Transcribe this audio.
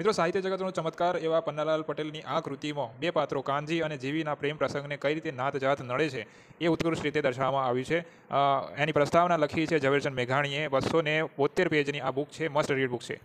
મિત્રો સાહિત્ય જગતનો ચમત્કાર એવા પન્નાલાલ પટેલની આ કૃતિમાં બે પાત્રો કાનજી અને જીવીના પ્રેમ પ્રસંગને કઈ રીતે નાતજાત નડે છે એ ઉત્કૃષ્ટ રીતે દર્શાવવામાં આવ્યું છે એની પ્રસ્તાવના લખી છે ઝવેરચંદ મેઘાણીએ બસો ને બોતેર પેજની આ બુક છે મસ્ટ રીડ બુક છે